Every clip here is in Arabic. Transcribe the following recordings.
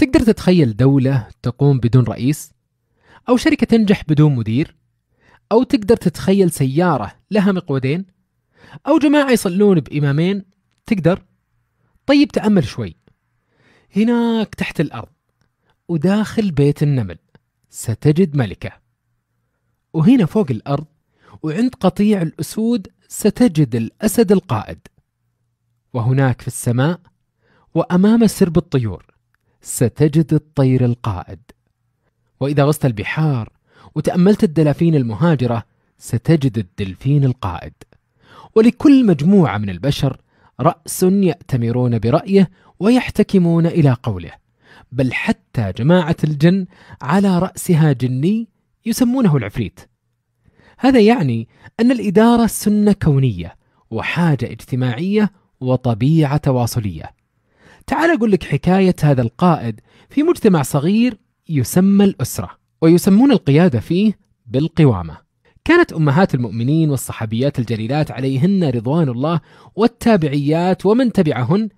تقدر تتخيل دولة تقوم بدون رئيس؟ أو شركة تنجح بدون مدير؟ أو تقدر تتخيل سيارة لها مقودين؟ أو جماعة يصلون بإمامين؟ تقدر؟ طيب تأمل شوي هناك تحت الأرض وداخل بيت النمل ستجد ملكة وهنا فوق الأرض وعند قطيع الأسود ستجد الأسد القائد وهناك في السماء وأمام سرب الطيور ستجد الطير القائد واذا غزت البحار وتاملت الدلافين المهاجره ستجد الدلفين القائد ولكل مجموعه من البشر راس ياتمرون برايه ويحتكمون الى قوله بل حتى جماعه الجن على راسها جني يسمونه العفريت هذا يعني ان الاداره سنه كونيه وحاجه اجتماعيه وطبيعه تواصليه تعال أقول لك حكاية هذا القائد في مجتمع صغير يسمى الأسرة ويسمون القيادة فيه بالقوامة كانت أمهات المؤمنين والصحابيات الجليلات عليهن رضوان الله والتابعيات ومن تبعهن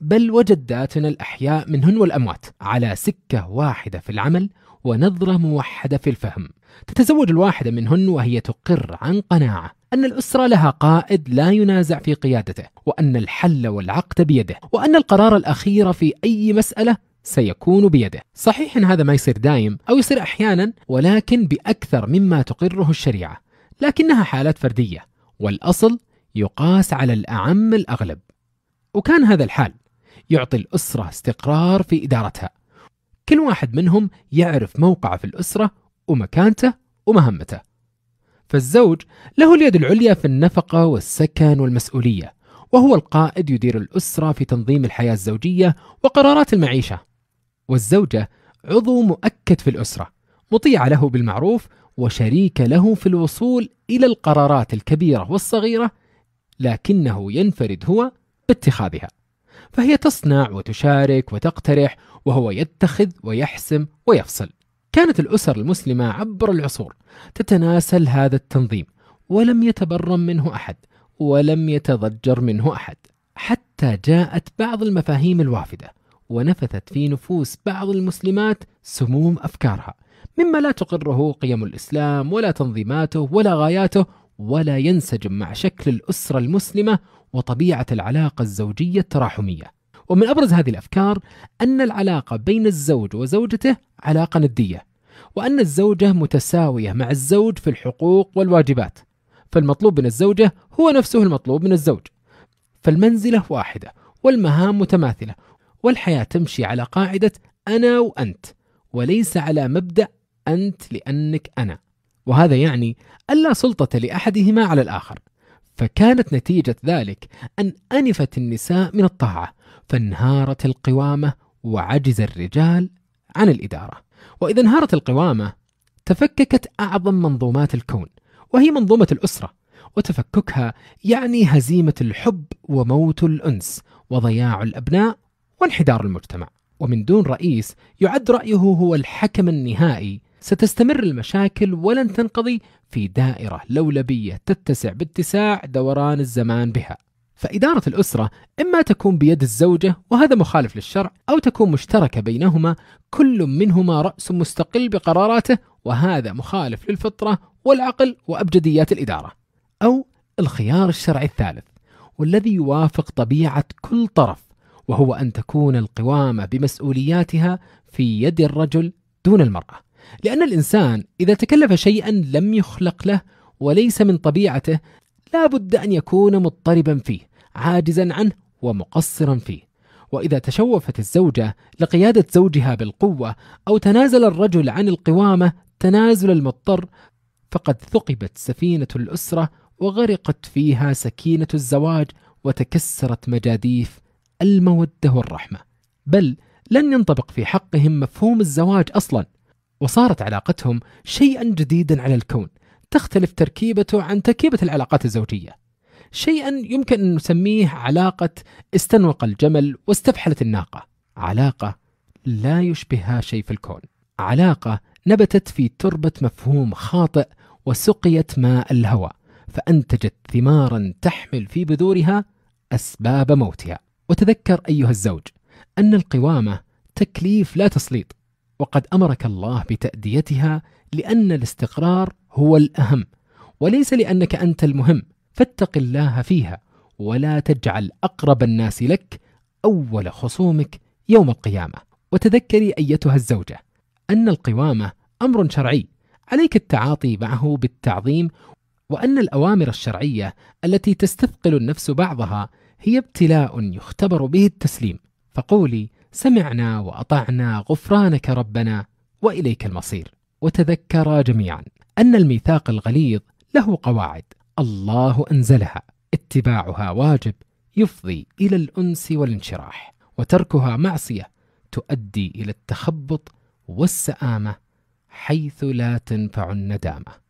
بل وجداتنا الأحياء منهن والأموات على سكة واحدة في العمل ونظرة موحدة في الفهم تتزوج الواحدة منهن وهي تقر عن قناعة أن الأسرة لها قائد لا ينازع في قيادته وأن الحل والعقد بيده وأن القرار الأخير في أي مسألة سيكون بيده صحيح أن هذا ما يصير دايم أو يصير أحيانا ولكن بأكثر مما تقره الشريعة لكنها حالات فردية والأصل يقاس على الأعم الأغلب وكان هذا الحال يعطي الأسرة استقرار في إدارتها كل واحد منهم يعرف موقعه في الأسرة ومكانته ومهمته فالزوج له اليد العليا في النفقة والسكن والمسؤولية وهو القائد يدير الأسرة في تنظيم الحياة الزوجية وقرارات المعيشة والزوجة عضو مؤكد في الأسرة مطيعة له بالمعروف وشريك له في الوصول إلى القرارات الكبيرة والصغيرة لكنه ينفرد هو باتخاذها فهي تصنع وتشارك وتقترح وهو يتخذ ويحسم ويفصل كانت الأسر المسلمة عبر العصور تتناسل هذا التنظيم ولم يتبرم منه أحد ولم يتضجر منه أحد حتى جاءت بعض المفاهيم الوافدة ونفثت في نفوس بعض المسلمات سموم أفكارها مما لا تقره قيم الإسلام ولا تنظيماته ولا غاياته ولا ينسجم مع شكل الأسرة المسلمة وطبيعة العلاقة الزوجية التراحمية ومن أبرز هذه الأفكار أن العلاقة بين الزوج وزوجته علاقة ندية وأن الزوجة متساوية مع الزوج في الحقوق والواجبات فالمطلوب من الزوجة هو نفسه المطلوب من الزوج فالمنزلة واحدة والمهام متماثلة والحياة تمشي على قاعدة أنا وأنت وليس على مبدأ أنت لأنك أنا وهذا يعني ألا سلطة لأحدهما على الآخر فكانت نتيجة ذلك أن أنفت النساء من الطاعة فانهارت القوامة وعجز الرجال عن الإدارة وإذا انهارت القوامة تفككت أعظم منظومات الكون وهي منظومة الأسرة وتفككها يعني هزيمة الحب وموت الأنس وضياع الأبناء وانحدار المجتمع ومن دون رئيس يعد رأيه هو الحكم النهائي ستستمر المشاكل ولن تنقضي في دائرة لولبية تتسع باتساع دوران الزمان بها فإدارة الأسرة إما تكون بيد الزوجة وهذا مخالف للشرع أو تكون مشتركة بينهما كل منهما رأس مستقل بقراراته وهذا مخالف للفطرة والعقل وأبجديات الإدارة أو الخيار الشرعي الثالث والذي يوافق طبيعة كل طرف وهو أن تكون القوامة بمسؤولياتها في يد الرجل دون المرأة لأن الإنسان إذا تكلف شيئا لم يخلق له وليس من طبيعته لا بد أن يكون مضطربا فيه عاجزا عنه ومقصرا فيه واذا تشوفت الزوجه لقياده زوجها بالقوه او تنازل الرجل عن القوامه تنازل المضطر فقد ثقبت سفينه الاسره وغرقت فيها سكينه الزواج وتكسرت مجاديف الموده والرحمه بل لن ينطبق في حقهم مفهوم الزواج اصلا وصارت علاقتهم شيئا جديدا على الكون تختلف تركيبته عن تركيبه العلاقات الزوجيه شيئا يمكن أن نسميه علاقة استنوق الجمل واستفحلت الناقة علاقة لا يشبهها شيء في الكون علاقة نبتت في تربة مفهوم خاطئ وسقيت ماء الهوى فأنتجت ثمارا تحمل في بذورها أسباب موتها وتذكر أيها الزوج أن القوامة تكليف لا تسليط وقد أمرك الله بتأديتها لأن الاستقرار هو الأهم وليس لأنك أنت المهم فاتق الله فيها ولا تجعل اقرب الناس لك اول خصومك يوم القيامه وتذكري ايتها الزوجه ان القوامه امر شرعي عليك التعاطي معه بالتعظيم وان الاوامر الشرعيه التي تستثقل النفس بعضها هي ابتلاء يختبر به التسليم فقولي سمعنا واطعنا غفرانك ربنا واليك المصير وتذكرا جميعا ان الميثاق الغليظ له قواعد الله أنزلها اتباعها واجب يفضي إلى الأنس والانشراح وتركها معصية تؤدي إلى التخبط والسآمة حيث لا تنفع الندامة